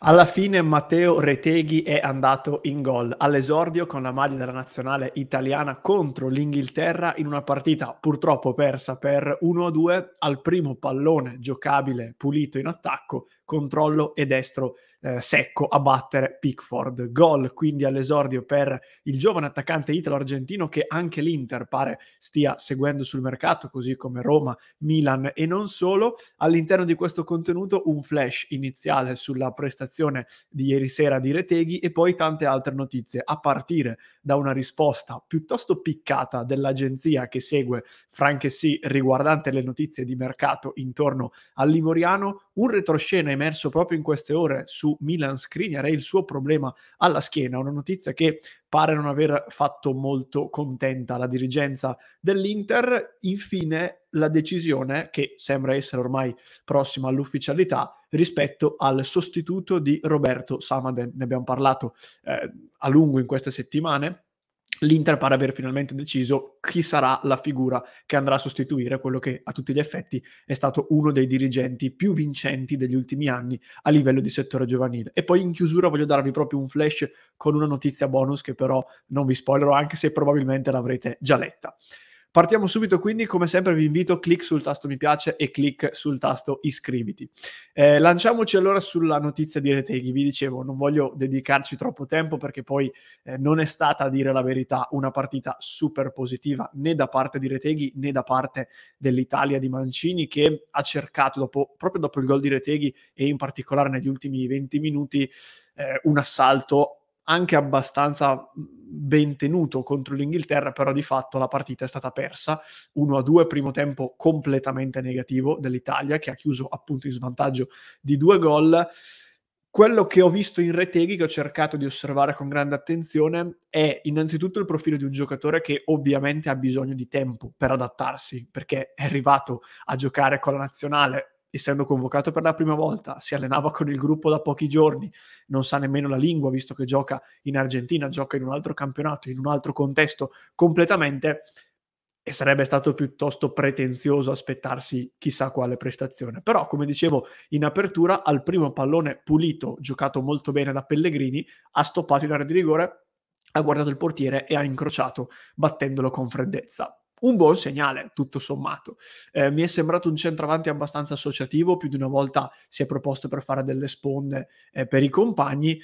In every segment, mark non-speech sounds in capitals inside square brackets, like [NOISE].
Alla fine Matteo Reteghi è andato in gol all'esordio con la maglia della nazionale italiana contro l'Inghilterra in una partita purtroppo persa per 1-2 al primo pallone giocabile pulito in attacco controllo e destro eh, secco a battere Pickford. Gol quindi all'esordio per il giovane attaccante italo-argentino che anche l'Inter pare stia seguendo sul mercato, così come Roma, Milan e non solo. All'interno di questo contenuto un flash iniziale sulla prestazione di ieri sera di Reteghi e poi tante altre notizie, a partire da una risposta piuttosto piccata dell'agenzia che segue Franchesi riguardante le notizie di mercato intorno all'Ivoriano, un retroscena in emerso proprio in queste ore su Milan Skriniar e il suo problema alla schiena, una notizia che pare non aver fatto molto contenta la dirigenza dell'Inter. Infine la decisione, che sembra essere ormai prossima all'ufficialità, rispetto al sostituto di Roberto Samaden. Ne abbiamo parlato eh, a lungo in queste settimane l'Inter pare aver finalmente deciso chi sarà la figura che andrà a sostituire quello che a tutti gli effetti è stato uno dei dirigenti più vincenti degli ultimi anni a livello di settore giovanile. E poi in chiusura voglio darvi proprio un flash con una notizia bonus che però non vi spoilerò anche se probabilmente l'avrete già letta. Partiamo subito quindi, come sempre vi invito, clic sul tasto mi piace e clic sul tasto iscriviti. Eh, lanciamoci allora sulla notizia di Reteghi, vi dicevo non voglio dedicarci troppo tempo perché poi eh, non è stata, a dire la verità, una partita super positiva né da parte di Reteghi né da parte dell'Italia di Mancini che ha cercato dopo, proprio dopo il gol di Reteghi e in particolare negli ultimi 20 minuti eh, un assalto anche abbastanza ben tenuto contro l'Inghilterra, però di fatto la partita è stata persa 1-2, primo tempo completamente negativo dell'Italia che ha chiuso appunto in svantaggio di due gol. Quello che ho visto in reteghi, che ho cercato di osservare con grande attenzione, è innanzitutto il profilo di un giocatore che ovviamente ha bisogno di tempo per adattarsi, perché è arrivato a giocare con la nazionale essendo convocato per la prima volta, si allenava con il gruppo da pochi giorni, non sa nemmeno la lingua, visto che gioca in Argentina, gioca in un altro campionato, in un altro contesto completamente, e sarebbe stato piuttosto pretenzioso aspettarsi chissà quale prestazione. Però, come dicevo in apertura, al primo pallone pulito, giocato molto bene da Pellegrini, ha stoppato in area di rigore, ha guardato il portiere e ha incrociato, battendolo con freddezza un buon segnale, tutto sommato. Eh, mi è sembrato un centravanti abbastanza associativo, più di una volta si è proposto per fare delle sponde eh, per i compagni.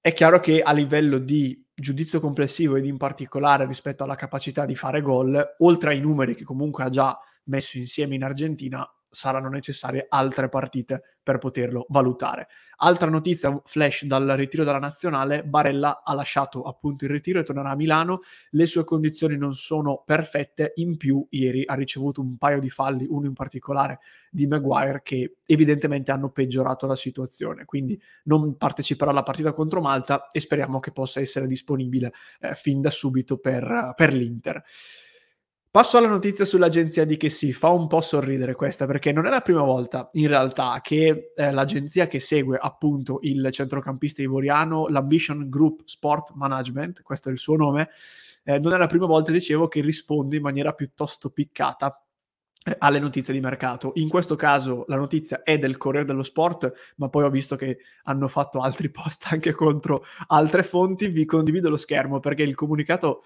È chiaro che a livello di giudizio complessivo ed in particolare rispetto alla capacità di fare gol, oltre ai numeri che comunque ha già messo insieme in Argentina, saranno necessarie altre partite per poterlo valutare. Altra notizia flash dal ritiro dalla nazionale, Barella ha lasciato appunto il ritiro e tornerà a Milano, le sue condizioni non sono perfette, in più ieri ha ricevuto un paio di falli, uno in particolare di Maguire che evidentemente hanno peggiorato la situazione, quindi non parteciperà alla partita contro Malta e speriamo che possa essere disponibile eh, fin da subito per, per l'Inter. Passo alla notizia sull'agenzia di che si fa un po' sorridere questa perché non è la prima volta in realtà che eh, l'agenzia che segue appunto il centrocampista ivoriano, l'Ambition Group Sport Management, questo è il suo nome, eh, non è la prima volta, dicevo, che risponde in maniera piuttosto piccata eh, alle notizie di mercato. In questo caso la notizia è del Corriere dello Sport, ma poi ho visto che hanno fatto altri [LAUGHS] post anche contro altre fonti. Vi condivido lo schermo perché il comunicato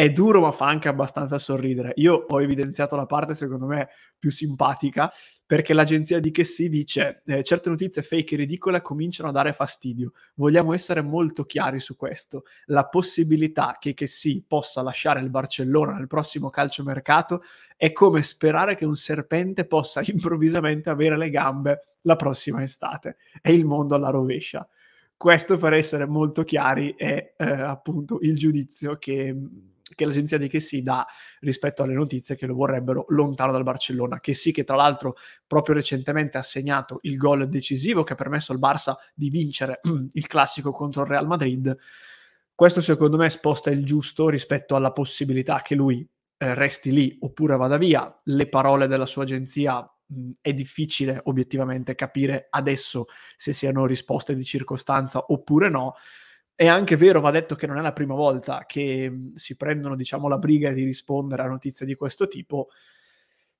è duro ma fa anche abbastanza sorridere. Io ho evidenziato la parte secondo me più simpatica perché l'agenzia di Chessy dice eh, certe notizie fake e ridicole cominciano a dare fastidio. Vogliamo essere molto chiari su questo. La possibilità che Chessy possa lasciare il Barcellona nel prossimo calciomercato è come sperare che un serpente possa [LAUGHS] improvvisamente avere le gambe la prossima estate. È il mondo alla rovescia. Questo per essere molto chiari è eh, appunto il giudizio che mm, che l'agenzia di Chessy dà rispetto alle notizie che lo vorrebbero lontano dal Barcellona. Chessy che tra l'altro proprio recentemente ha segnato il gol decisivo che ha permesso al Barça di vincere mm, il classico contro il Real Madrid. Questo secondo me sposta il giusto rispetto alla possibilità che lui eh, resti lì oppure vada via. Le parole della sua agenzia mm, è difficile obiettivamente capire adesso se siano risposte di circostanza oppure no è anche vero, va detto che non è la prima volta che mm, si prendono, diciamo, la briga di rispondere a notizie di questo tipo.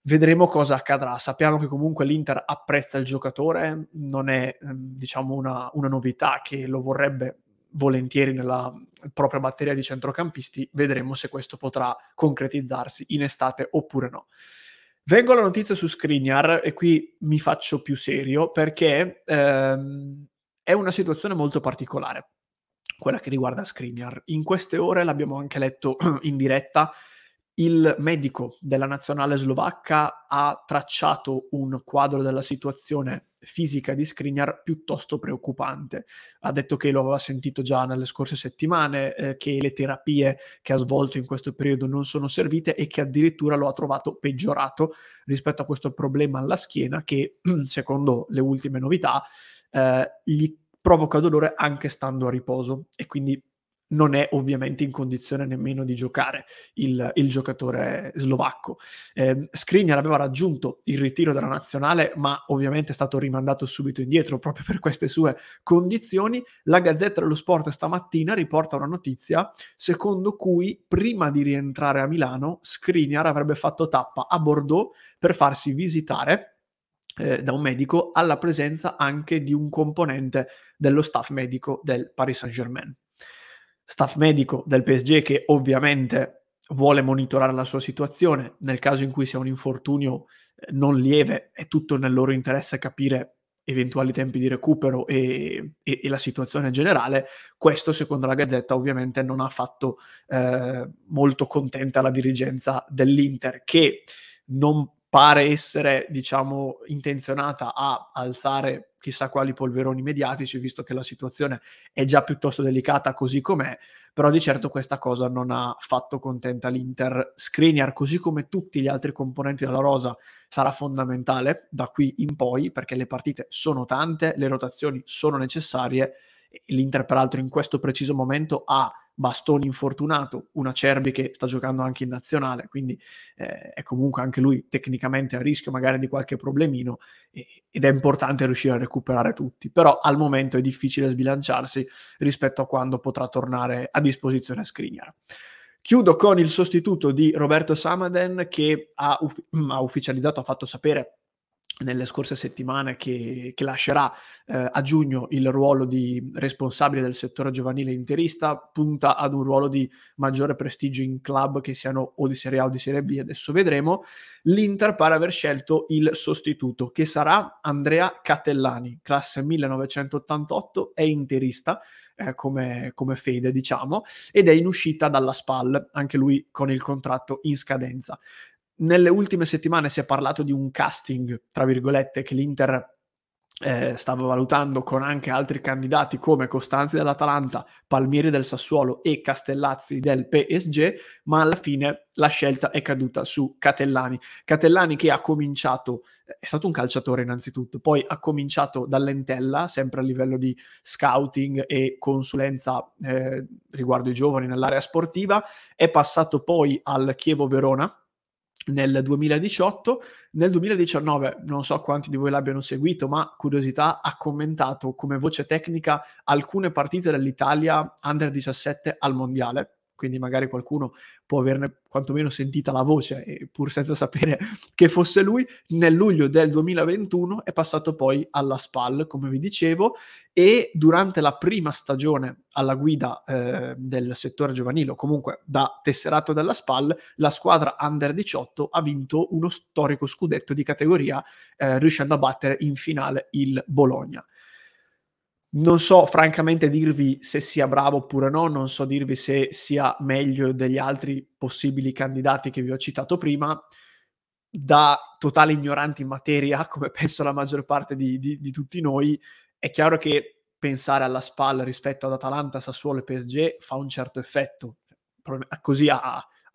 Vedremo cosa accadrà. Sappiamo che comunque l'Inter apprezza il giocatore, non è, mm, diciamo, una, una novità che lo vorrebbe volentieri nella propria batteria di centrocampisti. Vedremo se questo potrà concretizzarsi in estate oppure no. Vengo alla notizia su Skriniar e qui mi faccio più serio perché ehm, è una situazione molto particolare quella che riguarda Skriniar. In queste ore l'abbiamo anche letto [CLEARS THROAT] in diretta, il medico della nazionale slovacca ha tracciato un quadro della situazione fisica di Skriniar piuttosto preoccupante. Ha detto che lo aveva sentito già nelle scorse settimane, eh, che le terapie che ha svolto in questo periodo non sono servite e che addirittura lo ha trovato peggiorato rispetto a questo problema alla schiena che, [CLEARS THROAT] secondo le ultime novità, eh, gli provoca dolore anche stando a riposo e quindi non è ovviamente in condizione nemmeno di giocare il, il giocatore slovacco. Eh, Skriniar aveva raggiunto il ritiro dalla nazionale, ma ovviamente è stato rimandato subito indietro proprio per queste sue condizioni. La Gazzetta dello Sport stamattina riporta una notizia secondo cui prima di rientrare a Milano Skriniar avrebbe fatto tappa a Bordeaux per farsi visitare eh, da un medico alla presenza anche di un componente dello staff medico del Paris Saint-Germain. Staff medico del PSG che ovviamente vuole monitorare la sua situazione, nel caso in cui sia un infortunio eh, non lieve, è tutto nel loro interesse capire eventuali tempi di recupero e, e, e, la situazione generale, questo secondo la Gazzetta ovviamente non ha fatto eh, molto contenta la dirigenza dell'Inter che non pare essere, diciamo, intenzionata a alzare chissà quali polveroni mediatici, visto che la situazione è già piuttosto delicata così com'è, però di certo questa cosa non ha fatto contenta l'Inter. Skriniar, così come tutti gli altri componenti della rosa, sarà fondamentale da qui in poi, perché le partite sono tante, le rotazioni sono necessarie, l'Inter peraltro in questo preciso momento ha Bastoni infortunato, un Acerbi che sta giocando anche in nazionale, quindi eh, è comunque anche lui tecnicamente a rischio magari di qualche problemino e, ed è importante riuscire a recuperare tutti, però al momento è difficile sbilanciarsi rispetto a quando potrà tornare a disposizione Skriniar. Chiudo con il sostituto di Roberto Samaden che ha, uf- [CLEARS THROAT] ha ufficializzato, ha fatto sapere nelle scorse settimane che, che lascerà eh, a giugno il ruolo di responsabile del settore giovanile interista, punta ad un ruolo di maggiore prestigio in club che siano o di Serie A o di Serie B, adesso vedremo. L'Inter pare aver scelto il sostituto, che sarà Andrea Catellani, classe 1988, è interista, eh, come, come, fede, diciamo, ed è in uscita dalla SPAL, anche lui con il contratto in scadenza nelle ultime settimane si è parlato di un casting, tra virgolette, che l'Inter eh, stava valutando con anche altri candidati come Costanzi dell'Atalanta, Palmieri del Sassuolo e Castellazzi del PSG, ma alla fine la scelta è caduta su Catellani. Catellani che ha cominciato, è stato un calciatore innanzitutto, poi ha cominciato da Lentella, sempre a livello di scouting e consulenza eh, riguardo i giovani nell'area sportiva, è passato poi al Chievo Verona, nel 2018, nel 2019 non so quanti di voi l'abbiano seguito, ma curiosità ha commentato come voce tecnica alcune partite dell'Italia under 17 al mondiale quindi magari qualcuno può averne quantomeno sentita la voce, eh, pur senza sapere [LAUGHS] che fosse lui. Nel luglio del 2021 è passato poi alla SPAL, come vi dicevo, e durante la prima stagione alla guida eh, del settore giovanile, o comunque da tesserato della SPAL, la squadra under 18 ha vinto uno storico scudetto di categoria, eh, riuscendo a battere in finale il Bologna. Non so francamente dirvi se sia bravo oppure no, non so dirvi se sia meglio degli altri possibili candidati che vi ho citato prima. Da totale ignorante in materia, [LAUGHS] come penso la maggior parte di, di, di tutti noi, è chiaro che pensare alla spalla rispetto ad Atalanta, Sassuolo e PSG fa un certo effetto. Cioè, così a,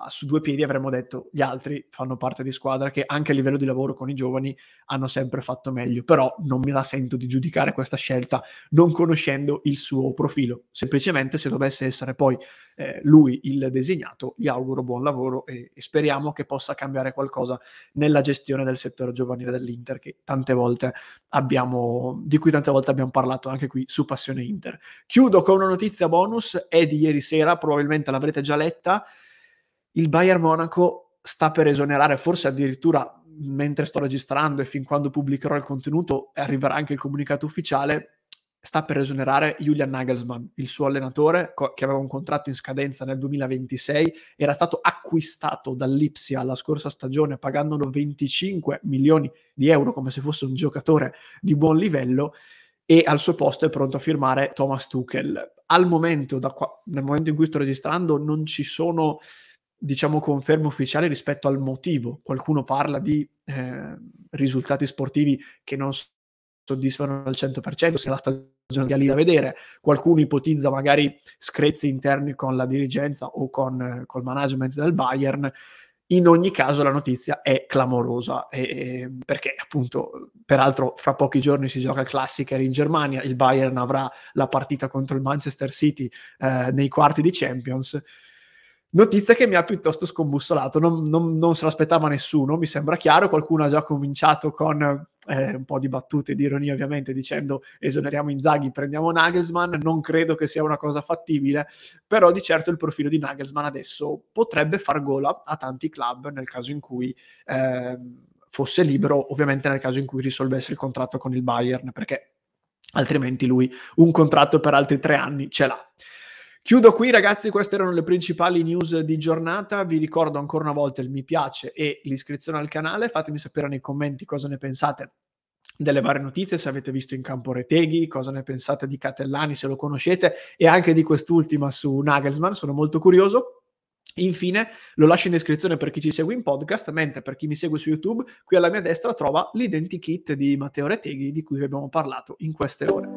su due piedi avremmo detto gli altri fanno parte di squadra che anche a livello di lavoro con i giovani hanno sempre fatto meglio, però non me la sento di giudicare questa scelta non conoscendo il suo profilo, semplicemente se dovesse essere poi eh, lui il designato gli auguro buon lavoro e, e, speriamo che possa cambiare qualcosa nella gestione del settore giovanile dell'Inter che tante volte abbiamo, di cui tante volte abbiamo parlato anche qui su Passione Inter. Chiudo con una notizia bonus, è di ieri sera, probabilmente l'avrete già letta, il Bayern Monaco sta per esonerare, forse addirittura mentre sto registrando e fin quando pubblicherò il contenuto arriverà anche il comunicato ufficiale, sta per esonerare Julian Nagelsmann, il suo allenatore co- che aveva un contratto in scadenza nel 2026, era stato acquistato dall'Ipsia la scorsa stagione pagandolo 25 milioni di euro come se fosse un giocatore di buon livello e al suo posto è pronto a firmare Thomas Tuchel. Al momento, qua, nel momento in cui sto registrando, non ci sono diciamo, conferma ufficiale rispetto al motivo. Qualcuno parla di eh, risultati sportivi che non soddisfano al 100%, se la stagione è lì da vedere. Qualcuno ipotizza magari screzi interni con la dirigenza o con il eh, management del Bayern. In ogni caso la notizia è clamorosa e, perché appunto, peraltro fra pochi giorni si gioca il Classiker in Germania, il Bayern avrà la partita contro il Manchester City eh, nei quarti di Champions Notizia che mi ha piuttosto scombussolato, non, non, non se l'aspettava nessuno, mi sembra chiaro, qualcuno ha già cominciato con eh, un po' di battute e di ironia ovviamente dicendo esoneriamo Inzaghi, prendiamo Nagelsmann, non credo che sia una cosa fattibile, però di certo il profilo di Nagelsmann adesso potrebbe far gola a tanti club nel caso in cui... Eh, fosse libero, ovviamente nel caso in cui risolvesse il contratto con il Bayern, perché altrimenti lui un contratto per altri tre anni ce l'ha. Chiudo qui ragazzi, queste erano le principali news di giornata, vi ricordo ancora una volta il mi piace e l'iscrizione al canale, fatemi sapere nei commenti cosa ne pensate delle varie notizie, se avete visto in campo Reteghi, cosa ne pensate di Catellani, se lo conoscete e anche di quest'ultima su Nagelsmann, sono molto curioso. Infine lo lascio in descrizione per chi ci segue in podcast, mentre per chi mi segue su YouTube, qui alla mia destra trova l'identikit di Matteo Reteghi di cui abbiamo parlato in queste ore.